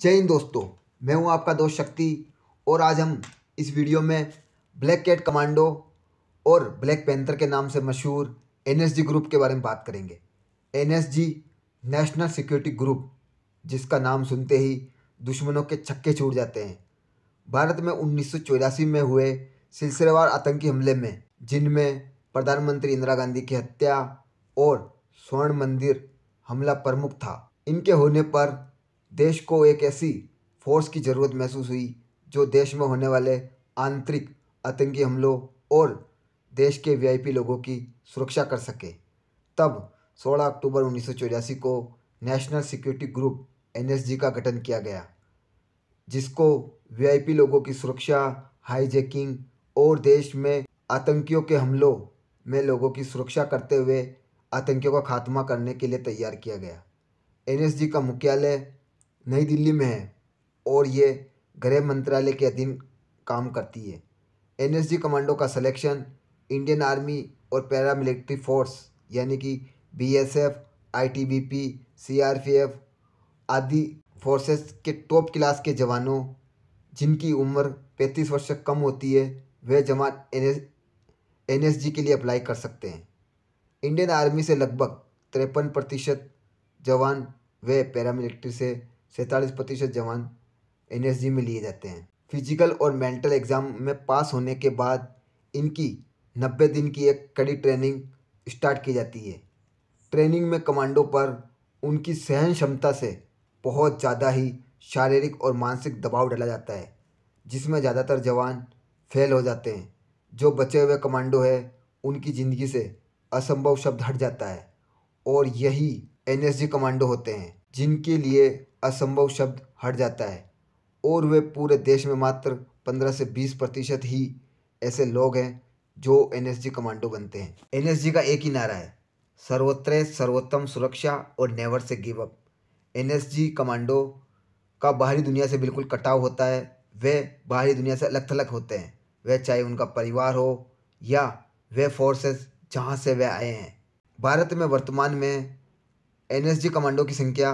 जय हिंद दोस्तों मैं हूं आपका दोस्त शक्ति और आज हम इस वीडियो में ब्लैक कैट कमांडो और ब्लैक पेंथर के नाम से मशहूर एनएसजी ग्रुप के बारे में बात करेंगे एनएसजी नेशनल सिक्योरिटी ग्रुप जिसका नाम सुनते ही दुश्मनों के छक्के छूट जाते हैं भारत में उन्नीस में हुए सिलसिलेवार आतंकी हमले में जिनमें प्रधानमंत्री इंदिरा गांधी की हत्या और स्वर्ण मंदिर हमला प्रमुख था इनके होने पर देश को एक ऐसी फोर्स की ज़रूरत महसूस हुई जो देश में होने वाले आंतरिक आतंकी हमलों और देश के वीआईपी लोगों की सुरक्षा कर सके तब 16 अक्टूबर उन्नीस को नेशनल सिक्योरिटी ग्रुप एन का गठन किया गया जिसको वीआईपी लोगों की सुरक्षा हाईजैकिंग और देश में आतंकियों के हमलों में लोगों की सुरक्षा करते हुए आतंकियों का खात्मा करने के लिए तैयार किया गया एन का मुख्यालय नई दिल्ली में है और ये गृह मंत्रालय के अधीन काम करती है एनएसजी कमांडो का सिलेक्शन इंडियन आर्मी और पैरामिलिट्री फोर्स यानी कि बीएसएफ, आईटीबीपी, सीआरपीएफ आदि फोर्सेस के टॉप क्लास के जवानों जिनकी उम्र 35 वर्ष से कम होती है वे जवान एन एस के लिए अप्लाई कर सकते हैं इंडियन आर्मी से लगभग तिरपन प्रतिशत जवान वे पैरामिलिट्री से सैंतालीस प्रतिशत जवान एन में लिए जाते हैं फिजिकल और मेंटल एग्ज़ाम में पास होने के बाद इनकी नब्बे दिन की एक कड़ी ट्रेनिंग स्टार्ट की जाती है ट्रेनिंग में कमांडो पर उनकी सहन क्षमता से बहुत ज़्यादा ही शारीरिक और मानसिक दबाव डाला जाता है जिसमें ज़्यादातर जवान फेल हो जाते हैं जो बचे हुए कमांडो है उनकी ज़िंदगी से असंभव शब्द हट जाता है और यही एनएसजी कमांडो होते हैं जिनके लिए असंभव शब्द हट जाता है और वे पूरे देश में मात्र पंद्रह से बीस प्रतिशत ही ऐसे लोग हैं जो एन कमांडो बनते हैं एन का एक ही नारा है सर्वत्र सर्वोत्तम सुरक्षा और never say give up an commando का बाहरी दुनिया से बिल्कुल कटाव होता है वे बाहरी दुनिया से अलग थलग होते हैं वह चाहे उनका परिवार हो या वे फोर्सेस जहाँ से वे आए हैं भारत में वर्तमान में एनएसजी कमांडो की संख्या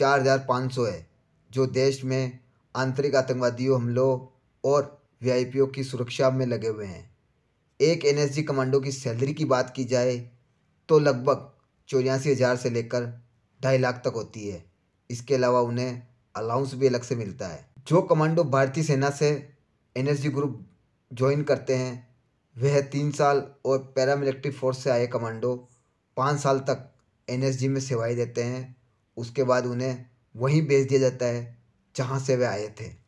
4,500 है जो देश में आंतरिक आतंकवादियों हमलों और वीआईपीओ की सुरक्षा में लगे हुए हैं एक एनएसजी कमांडो की सैलरी की बात की जाए तो लगभग चौरासी हज़ार से लेकर ढाई लाख तक होती है इसके अलावा उन्हें अलाउंस भी अलग से मिलता है जो कमांडो भारतीय सेना से एनएसजी ग्रुप ज्वाइन करते हैं वह तीन साल और पैरामिलिट्री फोर्स से आए कमांडो पाँच साल तक जी में सेवाएं देते हैं उसके बाद उन्हें वहीं भेज दिया जाता है जहाँ से वे आए थे